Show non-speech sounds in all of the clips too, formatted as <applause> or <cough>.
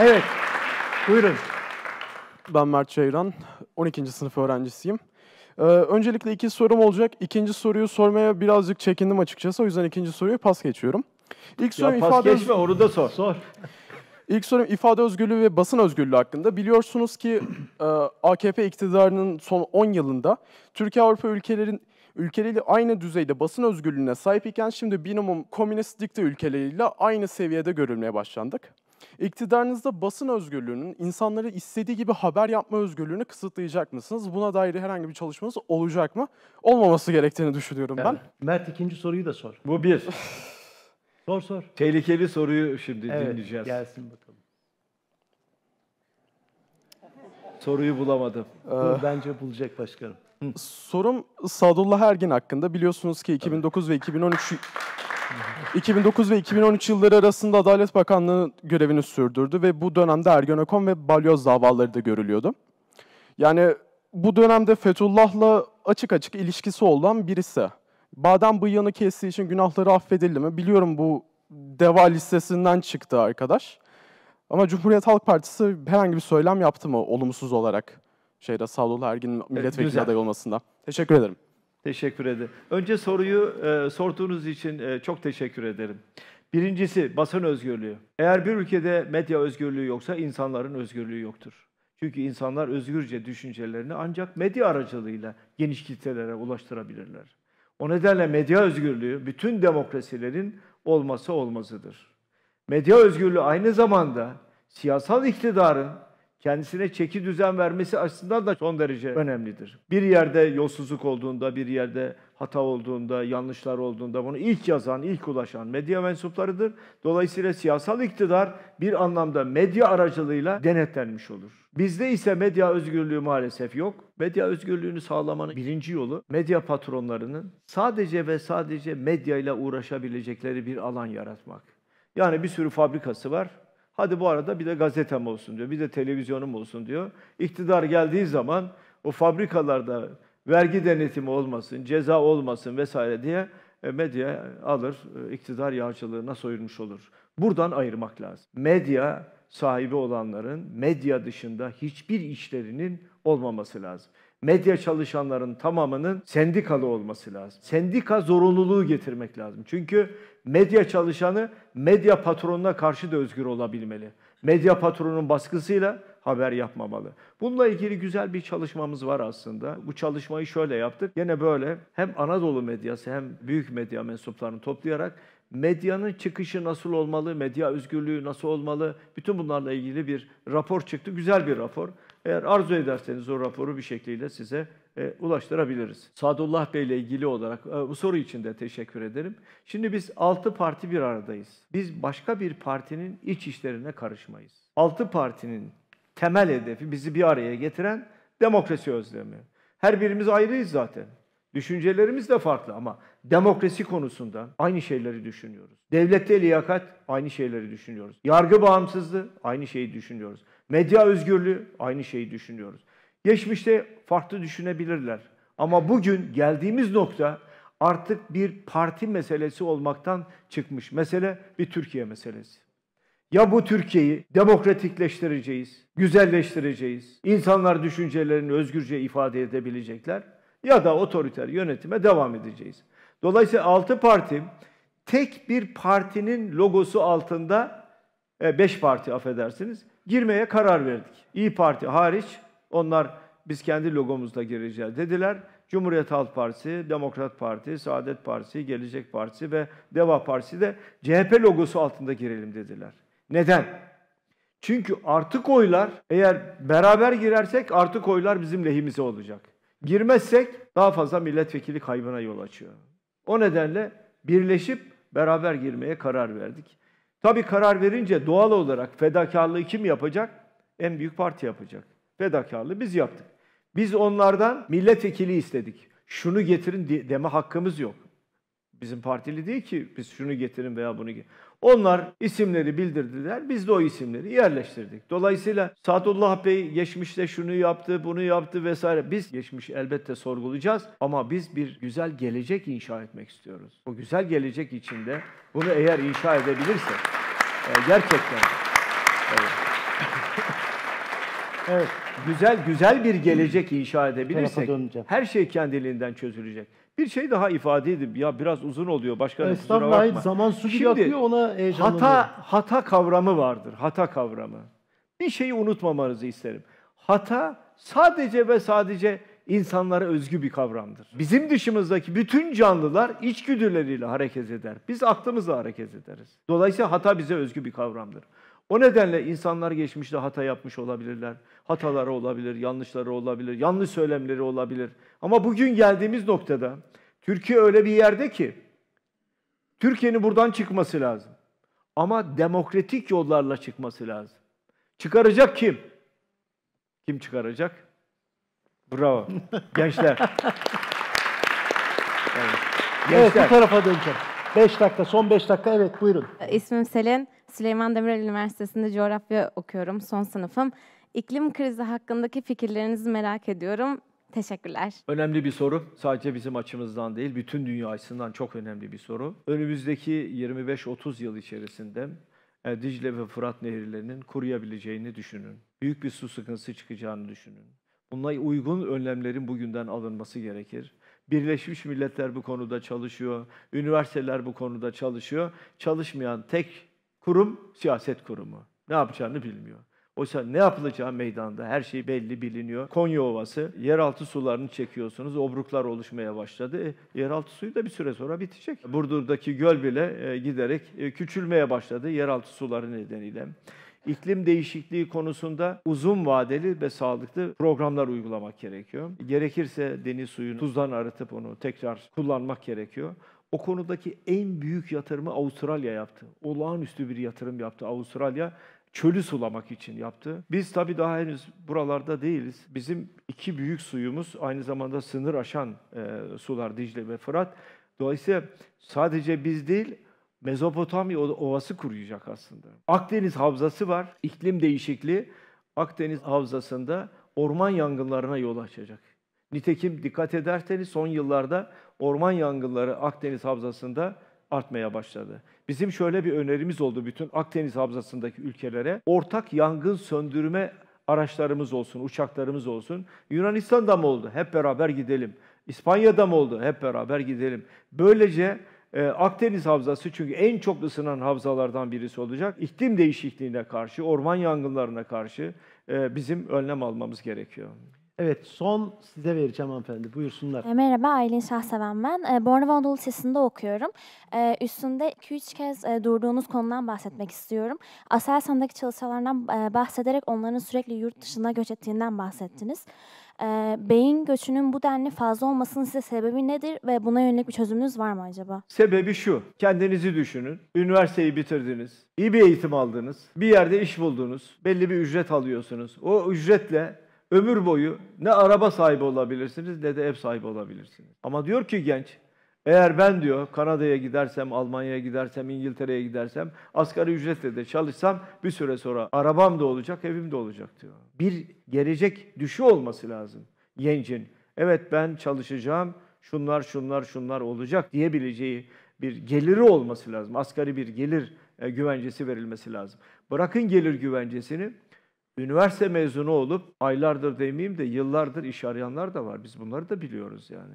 Evet, buyurun. Ben Mert Çeyran, 12. sınıf öğrencisiyim. Ee, öncelikle iki sorum olacak. İkinci soruyu sormaya birazcık çekindim açıkçası. O yüzden ikinci soruyu pas geçiyorum. İlk sorum ya pas ifade... geçme, onu da sor. Sor. İlk sorum ifade özgürlüğü ve basın özgürlüğü hakkında. Biliyorsunuz ki AKP <clears throat> e, iktidarının son 10 yılında Türkiye Avrupa ülkelerin ülkeleriyle aynı düzeyde basın özgürlüğüne sahip iken şimdi minimum komünist dikte ülkeleriyle aynı seviyede görülmeye başlandık. İktidarınızda basın özgürlüğünün insanları istediği gibi haber yapma özgürlüğünü kısıtlayacak mısınız? Buna dair herhangi bir çalışmanız olacak mı? Olmaması gerektiğini düşünüyorum yani, ben. Mert ikinci soruyu da sor. Bu bir. <laughs> sor sor. Tehlikeli soruyu şimdi evet, dinleyeceğiz. Gelsin bakalım. Soruyu bulamadım. Ee, bence bulacak başkanım. Sorum Sadullah Ergin hakkında. Biliyorsunuz ki 2009 evet. ve 2013 2009 ve 2013 yılları arasında Adalet Bakanlığı görevini sürdürdü ve bu dönemde Ergenekon ve Balyoz davaları da görülüyordu. Yani bu dönemde Fethullah'la açık açık ilişkisi olan birisi. Badem bıyığını kestiği için günahları affedildi mi? Biliyorum bu deva listesinden çıktı arkadaş. Ama Cumhuriyet Halk Partisi herhangi bir söylem yaptı mı olumsuz olarak? Şeyde Sağolulu Ergin milletvekili evet, adayı olmasında. Teşekkür ederim. Teşekkür ederim. Önce soruyu e, sorduğunuz için e, çok teşekkür ederim. Birincisi basın özgürlüğü. Eğer bir ülkede medya özgürlüğü yoksa insanların özgürlüğü yoktur. Çünkü insanlar özgürce düşüncelerini ancak medya aracılığıyla geniş kitlelere ulaştırabilirler. O nedenle medya özgürlüğü bütün demokrasilerin olması olmazıdır. Medya özgürlüğü aynı zamanda siyasal iktidarın kendisine çeki düzen vermesi açısından da son derece önemlidir. Bir yerde yolsuzluk olduğunda, bir yerde hata olduğunda, yanlışlar olduğunda bunu ilk yazan, ilk ulaşan medya mensuplarıdır. Dolayısıyla siyasal iktidar bir anlamda medya aracılığıyla denetlenmiş olur. Bizde ise medya özgürlüğü maalesef yok. Medya özgürlüğünü sağlamanın birinci yolu medya patronlarının sadece ve sadece medyayla uğraşabilecekleri bir alan yaratmak. Yani bir sürü fabrikası var. Hadi bu arada bir de gazetem olsun diyor, bir de televizyonum olsun diyor. İktidar geldiği zaman o fabrikalarda vergi denetimi olmasın, ceza olmasın vesaire diye e, medya alır, e, iktidar yağcılığına soyulmuş olur. Buradan ayırmak lazım. Medya sahibi olanların medya dışında hiçbir işlerinin olmaması lazım medya çalışanların tamamının sendikalı olması lazım. Sendika zorunluluğu getirmek lazım. Çünkü medya çalışanı medya patronuna karşı da özgür olabilmeli. Medya patronunun baskısıyla haber yapmamalı. Bununla ilgili güzel bir çalışmamız var aslında. Bu çalışmayı şöyle yaptık. Yine böyle hem Anadolu medyası hem büyük medya mensuplarını toplayarak medyanın çıkışı nasıl olmalı, medya özgürlüğü nasıl olmalı, bütün bunlarla ilgili bir rapor çıktı. Güzel bir rapor. Eğer arzu ederseniz o raporu bir şekilde size e, ulaştırabiliriz. Sadullah Bey ile ilgili olarak e, bu soru için de teşekkür ederim. Şimdi biz 6 parti bir aradayız. Biz başka bir partinin iç işlerine karışmayız. 6 partinin temel hedefi bizi bir araya getiren demokrasi özlemi. Her birimiz ayrıyız zaten. Düşüncelerimiz de farklı ama demokrasi konusunda aynı şeyleri düşünüyoruz. Devlette liyakat aynı şeyleri düşünüyoruz. Yargı bağımsızlığı aynı şeyi düşünüyoruz. Medya özgürlüğü aynı şeyi düşünüyoruz. Geçmişte farklı düşünebilirler. Ama bugün geldiğimiz nokta artık bir parti meselesi olmaktan çıkmış. Mesele bir Türkiye meselesi. Ya bu Türkiye'yi demokratikleştireceğiz, güzelleştireceğiz, insanlar düşüncelerini özgürce ifade edebilecekler ya da otoriter yönetime devam edeceğiz. Dolayısıyla altı parti tek bir partinin logosu altında e, beş parti affedersiniz, girmeye karar verdik. İyi Parti hariç onlar biz kendi logomuzla gireceğiz dediler. Cumhuriyet Halk Partisi, Demokrat Parti, Saadet Partisi, Gelecek Partisi ve Deva Partisi de CHP logosu altında girelim dediler. Neden? Çünkü artık oylar eğer beraber girersek artık oylar bizim lehimize olacak. Girmezsek daha fazla milletvekili kaybına yol açıyor. O nedenle birleşip beraber girmeye karar verdik. Tabii karar verince doğal olarak fedakarlığı kim yapacak? En büyük parti yapacak. Fedakarlığı biz yaptık. Biz onlardan milletvekili istedik. Şunu getirin deme hakkımız yok. Bizim partili değil ki biz şunu getirin veya bunu getirin. Onlar isimleri bildirdiler. Biz de o isimleri yerleştirdik. Dolayısıyla Sadullah Bey geçmişte şunu yaptı, bunu yaptı vesaire. Biz geçmiş elbette sorgulayacağız ama biz bir güzel gelecek inşa etmek istiyoruz. O güzel gelecek içinde bunu eğer inşa edebilirsek ee, gerçekten. <laughs> Evet. Güzel güzel bir gelecek inşa edebilirsek her şey kendiliğinden çözülecek. Bir şey daha ifade edip ya biraz uzun oluyor başkanım kusura bakma. zaman su gibi Şimdi, akıyor ona heyecanlanıyor. Hata, hata kavramı vardır. Hata kavramı. Bir şeyi unutmamanızı isterim. Hata sadece ve sadece insanlara özgü bir kavramdır. Bizim dışımızdaki bütün canlılar içgüdüleriyle hareket eder. Biz aklımızla hareket ederiz. Dolayısıyla hata bize özgü bir kavramdır. O nedenle insanlar geçmişte hata yapmış olabilirler. Hataları olabilir, yanlışları olabilir, yanlış söylemleri olabilir. Ama bugün geldiğimiz noktada Türkiye öyle bir yerde ki Türkiye'nin buradan çıkması lazım. Ama demokratik yollarla çıkması lazım. Çıkaracak kim? Kim çıkaracak? Bravo. Gençler. evet. Gençler. Evet bu tarafa döneceğim. Beş dakika, son beş dakika. Evet buyurun. E, ismim Selin. Süleyman Demirel Üniversitesi'nde coğrafya okuyorum. Son sınıfım. İklim krizi hakkındaki fikirlerinizi merak ediyorum. Teşekkürler. Önemli bir soru. Sadece bizim açımızdan değil, bütün dünya açısından çok önemli bir soru. Önümüzdeki 25-30 yıl içerisinde e, Dicle ve Fırat nehirlerinin kuruyabileceğini düşünün. Büyük bir su sıkıntısı çıkacağını düşünün. Buna uygun önlemlerin bugünden alınması gerekir. Birleşmiş Milletler bu konuda çalışıyor, üniversiteler bu konuda çalışıyor. Çalışmayan tek kurum siyaset kurumu. Ne yapacağını bilmiyor. Oysa ne yapılacağı meydanda her şey belli biliniyor. Konya Ovası yeraltı sularını çekiyorsunuz. Obruklar oluşmaya başladı. E, yeraltı suyu da bir süre sonra bitecek. Burdur'daki göl bile e, giderek e, küçülmeye başladı yeraltı suları nedeniyle iklim değişikliği konusunda uzun vadeli ve sağlıklı programlar uygulamak gerekiyor. Gerekirse deniz suyunu tuzdan arıtıp onu tekrar kullanmak gerekiyor. O konudaki en büyük yatırımı Avustralya yaptı. Olağanüstü bir yatırım yaptı Avustralya çölü sulamak için yaptı. Biz tabii daha henüz buralarda değiliz. Bizim iki büyük suyumuz aynı zamanda sınır aşan e, sular Dicle ve Fırat. Dolayısıyla sadece biz değil Mezopotamya Ovası kuruyacak aslında. Akdeniz Havzası var. İklim değişikliği Akdeniz Havzası'nda orman yangınlarına yol açacak. Nitekim dikkat ederseniz son yıllarda orman yangınları Akdeniz Havzası'nda artmaya başladı. Bizim şöyle bir önerimiz oldu bütün Akdeniz Havzası'ndaki ülkelere. Ortak yangın söndürme araçlarımız olsun, uçaklarımız olsun. Yunanistan'da mı oldu? Hep beraber gidelim. İspanya'da mı oldu? Hep beraber gidelim. Böylece e, Akdeniz Havzası çünkü en çok ısınan havzalardan birisi olacak. İklim değişikliğine karşı, orman yangınlarına karşı e, bizim önlem almamız gerekiyor. Evet, son size vereceğim hanımefendi. Buyursunlar. E, merhaba, Aylin Şahseven ben. E, Bornova Anadolu Lisesi'nde okuyorum. E, üstünde 2-3 kez e, durduğunuz konudan bahsetmek istiyorum. Aselsan'daki çalışmalardan e, bahsederek onların sürekli yurt dışına göç ettiğinden bahsettiniz. E, beyin göçünün bu denli fazla olmasının size sebebi nedir ve buna yönelik bir çözümünüz var mı acaba? Sebebi şu. Kendinizi düşünün. Üniversiteyi bitirdiniz. iyi bir eğitim aldınız. Bir yerde iş buldunuz. Belli bir ücret alıyorsunuz. O ücretle ömür boyu ne araba sahibi olabilirsiniz ne de ev sahibi olabilirsiniz. Ama diyor ki genç eğer ben diyor Kanada'ya gidersem, Almanya'ya gidersem, İngiltere'ye gidersem, asgari ücretle de çalışsam bir süre sonra arabam da olacak, evim de olacak diyor. Bir gelecek düşü olması lazım gencin. Evet ben çalışacağım, şunlar şunlar şunlar olacak diyebileceği bir geliri olması lazım. Asgari bir gelir e, güvencesi verilmesi lazım. Bırakın gelir güvencesini, üniversite mezunu olup aylardır demeyeyim de yıllardır iş arayanlar da var. Biz bunları da biliyoruz yani.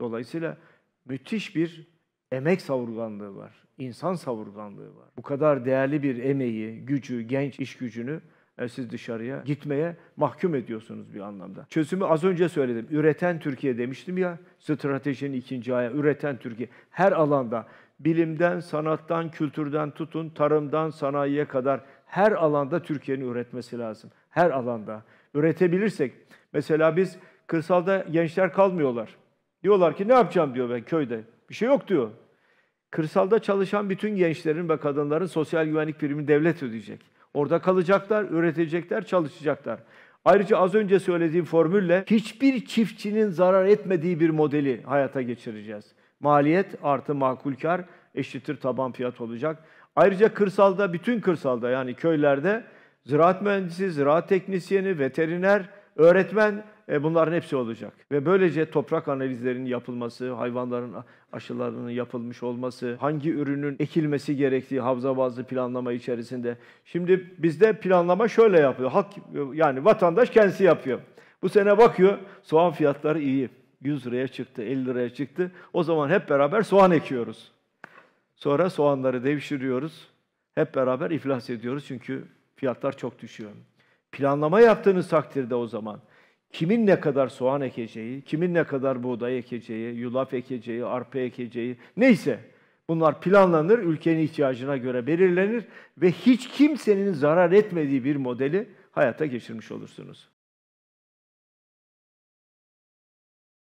Dolayısıyla müthiş bir emek savurganlığı var. İnsan savurganlığı var. Bu kadar değerli bir emeği, gücü, genç iş gücünü e, siz dışarıya gitmeye mahkum ediyorsunuz bir anlamda. Çözümü az önce söyledim. Üreten Türkiye demiştim ya, stratejinin ikinci ayağı, üreten Türkiye. Her alanda, bilimden, sanattan, kültürden tutun, tarımdan, sanayiye kadar her alanda Türkiye'nin üretmesi lazım. Her alanda. Üretebilirsek, mesela biz kırsalda gençler kalmıyorlar. Diyorlar ki ne yapacağım diyor ben köyde. Bir şey yok diyor. Kırsalda çalışan bütün gençlerin ve kadınların sosyal güvenlik primini devlet ödeyecek. Orada kalacaklar, üretecekler, çalışacaklar. Ayrıca az önce söylediğim formülle hiçbir çiftçinin zarar etmediği bir modeli hayata geçireceğiz. Maliyet artı makul kar eşittir taban fiyat olacak. Ayrıca kırsalda, bütün kırsalda yani köylerde ziraat mühendisi, ziraat teknisyeni, veteriner, Öğretmen e, bunların hepsi olacak. Ve böylece toprak analizlerinin yapılması, hayvanların aşılarının yapılmış olması, hangi ürünün ekilmesi gerektiği havza bazlı planlama içerisinde. Şimdi bizde planlama şöyle yapıyor. Halk yani vatandaş kendisi yapıyor. Bu sene bakıyor soğan fiyatları iyi. 100 liraya çıktı, 50 liraya çıktı. O zaman hep beraber soğan ekiyoruz. Sonra soğanları devşiriyoruz. Hep beraber iflas ediyoruz çünkü fiyatlar çok düşüyor. Planlama yaptığınız takdirde o zaman kimin ne kadar soğan ekeceği, kimin ne kadar buğday ekeceği, yulaf ekeceği, arpa ekeceği neyse bunlar planlanır, ülkenin ihtiyacına göre belirlenir ve hiç kimsenin zarar etmediği bir modeli hayata geçirmiş olursunuz.